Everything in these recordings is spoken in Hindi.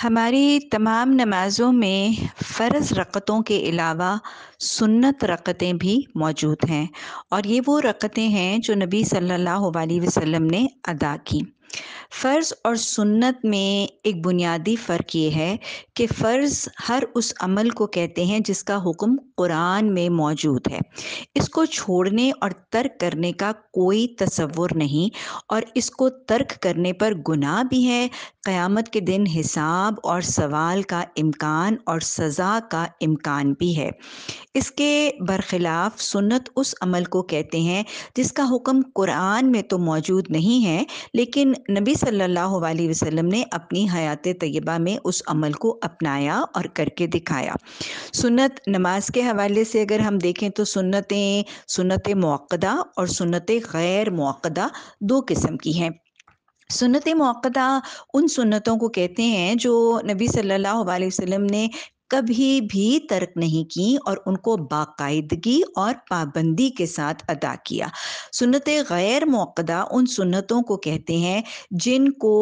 हमारी तमाम नमाज़ों में फ़र्ज़ रकतों के अलावा सुन्नत रकतें भी मौजूद हैं और ये वो रकतें हैं जो नबी सल्लल्लाहु अलैहि वसल्लम ने अदा की फ़र्ज़ और सुन्नत में एक बुनियादी फ़र्क ये है कि फ़र्ज़ हर उस अमल को कहते हैं जिसका हुक्म कुरान में मौजूद है इसको छोड़ने और तर्क करने का कोई तस्वुर नहीं और इसको तर्क करने पर गुनाह भी है क़यामत के दिन हिसाब और सवाल का इम्कान और सज़ा का इम्कान भी है इसके बरखिलाफ़ सुन्नत उस अमल को कहते हैं जिसका हुक्म कुरान में तो मौजूद नहीं है लेकिन नबी सल्लल्लाहु अलैहि वसल्लम ने अपनी हयात तयबा में उस अमल को अपनाया और करके दिखाया सुन्नत नमाज के हवाले से अगर हम देखें तो सुन्नतें सुन्नत मौक़दा और सुन्नत गैर मौक़दा दो किस्म की हैं सुनत मौक़ा उन सुन्नतों को कहते हैं जो नबी सल्लल्लाहु अलैहि वसल्लम ने कभी भी तर्क नहीं की और उनको बाकायदगी और पाबंदी के साथ अदा किया सुनत गैर मौकदा उन सुन्नतों को कहते हैं जिनको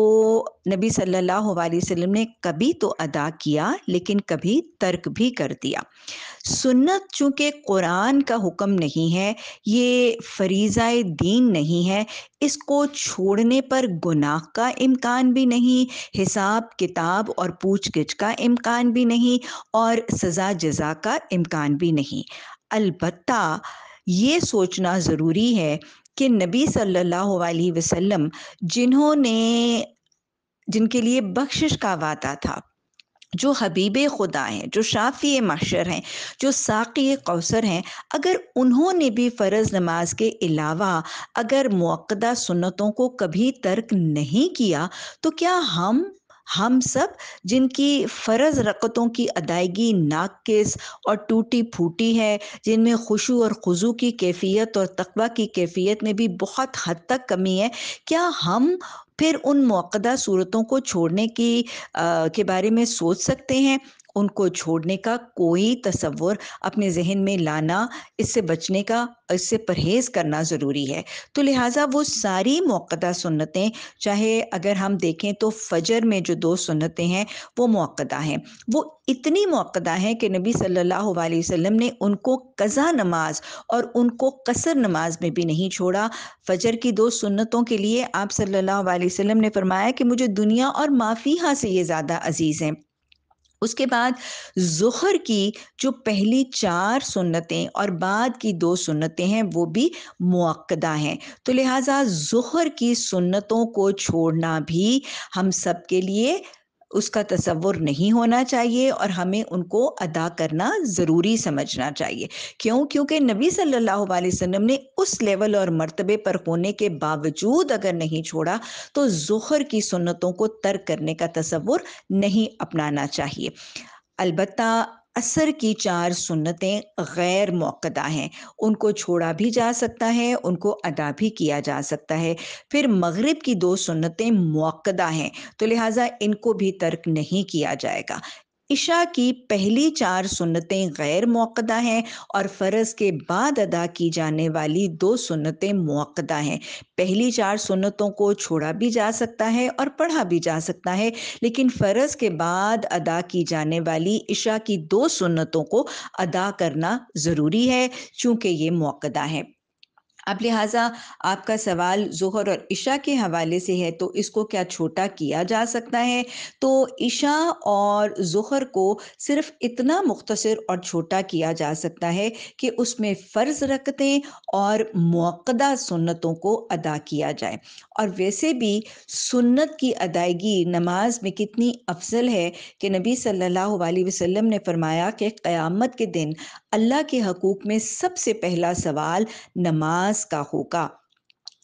नबी सल्लल्लाहु अलैहि वसल्लम ने कभी तो अदा किया लेकिन कभी तर्क भी कर दिया सुन्नत चूँकि कुरान का हुक्म नहीं है ये फरीज़ा दीन नहीं है इसको छोड़ने पर गुनाह का इम्कान भी नहीं हिसाब किताब और पूछगिछ का इम्कान भी नहीं और सज़ा जजा का इम्कान भी नहीं अलबत् ये सोचना ज़रूरी है कि नबी सल्लल्लाहु अलैहि वसल्लम जिन्होंने जिनके लिए बख्शिश का वादा था जो हबीब खुदा हैं जो शाफ़ी मशर हैं जो साक़ी कौसर हैं अगर उन्होंने भी फ़र्ज़ नमाज के अलावा अगर मौकदा सुन्नतों को कभी तर्क नहीं किया तो क्या हम हम सब जिनकी फ़र्ज़ रकतों की अदायगी नाकिस और टूटी फूटी है जिनमें खुशू और खुजू की कैफियत और तकबा की कैफियत में भी बहुत हद तक कमी है क्या हम फिर उन मौकदा सूरतों को छोड़ने की के बारे में सोच सकते हैं उनको छोड़ने का कोई तस्वुर अपने जहन में लाना इससे बचने का इससे परहेज़ करना ज़रूरी है तो लिहाजा वो सारी मौक़दा सुनतें चाहे अगर हम देखें तो फजर में जो दो सुनतें हैं वो मौक़दा हैं वो इतनी मौक़दा हैं कि नबी सल्लल्लाहु अलैहि वसल्लम ने उनको कज़ा नमाज और उनको कसर नमाज में भी नहीं छोड़ा फजर की दो सुनतों के लिए आप सल्ला वसम ने फरमाया कि मुझे दुनिया और माफिया से ये ज़्यादा अजीज़ हैं उसके बाद जहर की जो पहली चार सुन्नतें और बाद की दो सुन्नतें हैं वो भी मुक्दा हैं तो लिहाजा जहर की सुन्नतों को छोड़ना भी हम सब के लिए उसका तस्वुर नहीं होना चाहिए और हमें उनको अदा करना ज़रूरी समझना चाहिए क्यों क्योंकि नबी सल्लल्लाहु अलैहि वसल्लम ने उस लेवल और मर्तबे पर होने के बावजूद अगर नहीं छोड़ा तो जोहर की सुन्नतों को तर्क करने का तस्वुर नहीं अपनाना चाहिए अलबत्ता असर की चार सुन्नतें गैर मौकदा हैं उनको छोड़ा भी जा सकता है उनको अदा भी किया जा सकता है फिर मगरिब की दो सुन्नतें मौकदा हैं तो लिहाजा इनको भी तर्क नहीं किया जाएगा इशा की पहली चार सुन्नतें गैर मौकदा हैं और फ़र्ज के बाद अदा की जाने वाली दो सुन्नतें मौकदा हैं पहली चार सुन्नतों को छोड़ा भी जा सकता है और पढ़ा भी जा सकता है लेकिन फ़र्ज के बाद अदा की जाने वाली इशा की दो सुन्नतों को अदा करना ज़रूरी है चूँकि ये मौकदा है अब लिहाजा आपका सवाल जहर और इशा के हवाले से है तो इसको क्या छोटा किया जा सकता है तो इशा और जहर को सिर्फ इतना मुख्तर और छोटा किया जा सकता है कि उसमें फ़र्ज रखतें और मौकदा सुन्नतों को अदा किया जाए और वैसे भी सुन्नत की अदायगी नमाज में कितनी अफजल है कि नबी सल्लल्लाहु अलैहि वसल्लम ने फरमाया कि क़यामत के दिन अल्लाह के हकूक़ में सबसे पहला सवाल नमाज विकास का होगा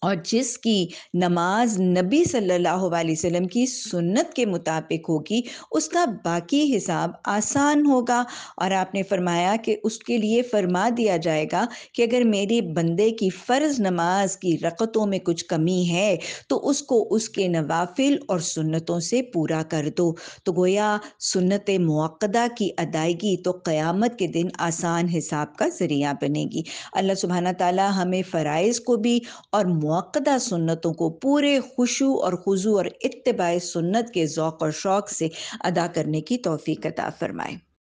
और जिसकी नमाज नबी सल्लल्लाहु अलैहि वसल्लम की सुन्नत के मुताबिक होगी उसका बाकी हिसाब आसान होगा और आपने फरमाया कि उसके लिए फरमा दिया जाएगा कि अगर मेरे बंदे की फ़र्ज़ नमाज की रकतों में कुछ कमी है तो उसको उसके नवाफिल और सुन्नतों से पूरा कर दो तो गोया सुन्नत मौक़दा की अदायगी तो क़यामत के दिन आसान हिसाब का ज़रिया बनेगी अल्लाह सुबहाना ताली हमें फ़रज़ को भी और मक्दा सुन्नतों को पूरे खुशु और खुजू और इतबा सुन्नत के ओक़ और शौक़ से अदा करने की तोफ़ी अदा फ़रमाएँ